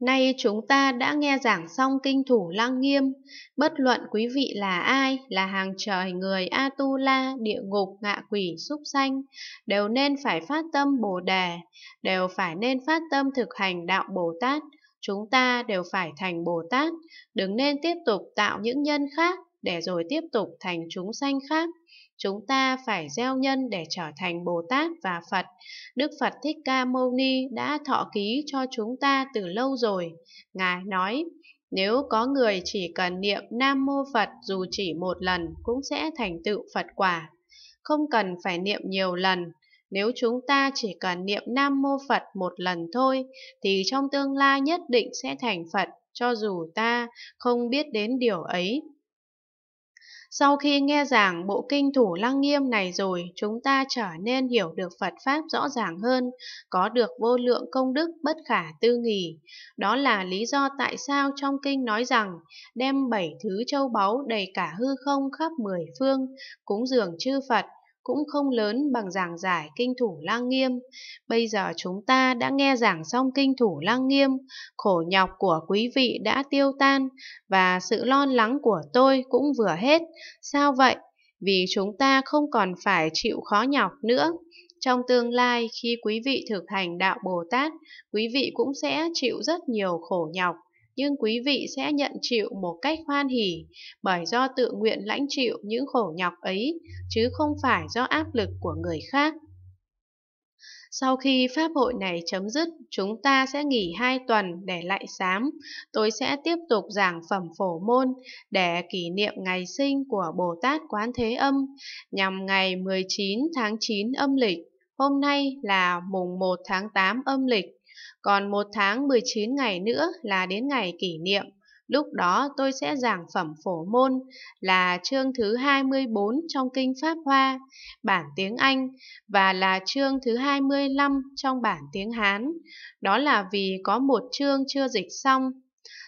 Nay chúng ta đã nghe giảng xong kinh thủ lăng nghiêm, bất luận quý vị là ai, là hàng trời người Atula, địa ngục, ngạ quỷ, súc sanh, đều nên phải phát tâm Bồ Đề, đều phải nên phát tâm thực hành đạo Bồ Tát, chúng ta đều phải thành Bồ Tát, đừng nên tiếp tục tạo những nhân khác để rồi tiếp tục thành chúng sanh khác. Chúng ta phải gieo nhân để trở thành Bồ Tát và Phật. Đức Phật Thích Ca Mâu Ni đã thọ ký cho chúng ta từ lâu rồi. Ngài nói, nếu có người chỉ cần niệm Nam Mô Phật dù chỉ một lần cũng sẽ thành tựu Phật quả. Không cần phải niệm nhiều lần, nếu chúng ta chỉ cần niệm Nam Mô Phật một lần thôi, thì trong tương lai nhất định sẽ thành Phật, cho dù ta không biết đến điều ấy. Sau khi nghe giảng bộ kinh thủ lăng nghiêm này rồi, chúng ta trở nên hiểu được Phật Pháp rõ ràng hơn, có được vô lượng công đức bất khả tư nghỉ. Đó là lý do tại sao trong kinh nói rằng, đem bảy thứ châu báu đầy cả hư không khắp mười phương, cúng dường chư Phật, cũng không lớn bằng giảng giải kinh thủ lang nghiêm. Bây giờ chúng ta đã nghe giảng xong kinh thủ lang nghiêm, khổ nhọc của quý vị đã tiêu tan và sự lo lắng của tôi cũng vừa hết. Sao vậy? Vì chúng ta không còn phải chịu khó nhọc nữa. Trong tương lai, khi quý vị thực hành đạo Bồ Tát, quý vị cũng sẽ chịu rất nhiều khổ nhọc nhưng quý vị sẽ nhận chịu một cách hoan hỉ, bởi do tự nguyện lãnh chịu những khổ nhọc ấy, chứ không phải do áp lực của người khác. Sau khi pháp hội này chấm dứt, chúng ta sẽ nghỉ 2 tuần để lại sám. Tôi sẽ tiếp tục giảng phẩm phổ môn để kỷ niệm ngày sinh của Bồ Tát Quán Thế Âm nhằm ngày 19 tháng 9 âm lịch. Hôm nay là mùng 1 tháng 8 âm lịch. Còn một tháng 19 ngày nữa là đến ngày kỷ niệm. Lúc đó tôi sẽ giảng phẩm phổ môn là chương thứ 24 trong Kinh Pháp Hoa, bản tiếng Anh và là chương thứ 25 trong bản tiếng Hán. Đó là vì có một chương chưa dịch xong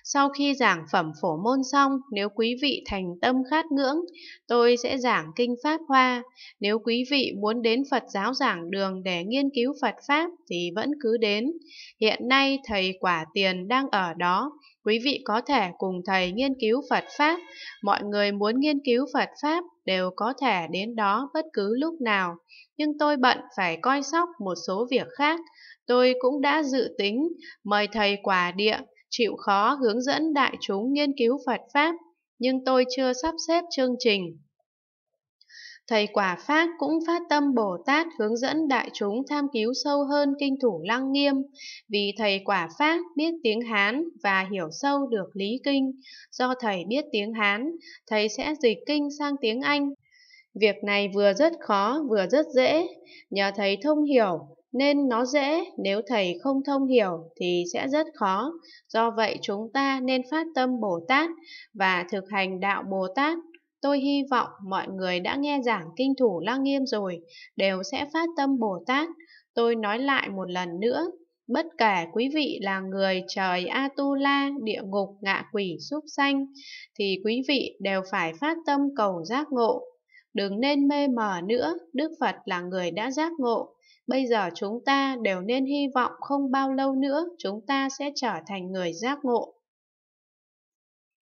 sau khi giảng phẩm phổ môn xong, nếu quý vị thành tâm khát ngưỡng, tôi sẽ giảng kinh Pháp Hoa. Nếu quý vị muốn đến Phật giáo giảng đường để nghiên cứu Phật Pháp thì vẫn cứ đến. Hiện nay thầy Quả Tiền đang ở đó. Quý vị có thể cùng thầy nghiên cứu Phật Pháp. Mọi người muốn nghiên cứu Phật Pháp đều có thể đến đó bất cứ lúc nào. Nhưng tôi bận phải coi sóc một số việc khác. Tôi cũng đã dự tính mời thầy quả địa chịu khó hướng dẫn đại chúng nghiên cứu Phật Pháp, nhưng tôi chưa sắp xếp chương trình. Thầy Quả Phát cũng phát tâm Bồ Tát hướng dẫn đại chúng tham cứu sâu hơn Kinh Thủ Lăng Nghiêm, vì thầy Quả Phát biết tiếng Hán và hiểu sâu được lý kinh. Do thầy biết tiếng Hán, thầy sẽ dịch kinh sang tiếng Anh. Việc này vừa rất khó vừa rất dễ, nhờ thầy thông hiểu, nên nó dễ, nếu thầy không thông hiểu thì sẽ rất khó. Do vậy chúng ta nên phát tâm Bồ Tát và thực hành đạo Bồ Tát. Tôi hy vọng mọi người đã nghe giảng Kinh Thủ Lăng Nghiêm rồi, đều sẽ phát tâm Bồ Tát. Tôi nói lại một lần nữa, bất kể quý vị là người trời Atula, địa ngục, ngạ quỷ, súc sanh, thì quý vị đều phải phát tâm cầu giác ngộ. Đừng nên mê mờ nữa, Đức Phật là người đã giác ngộ, Bây giờ chúng ta đều nên hy vọng không bao lâu nữa chúng ta sẽ trở thành người giác ngộ.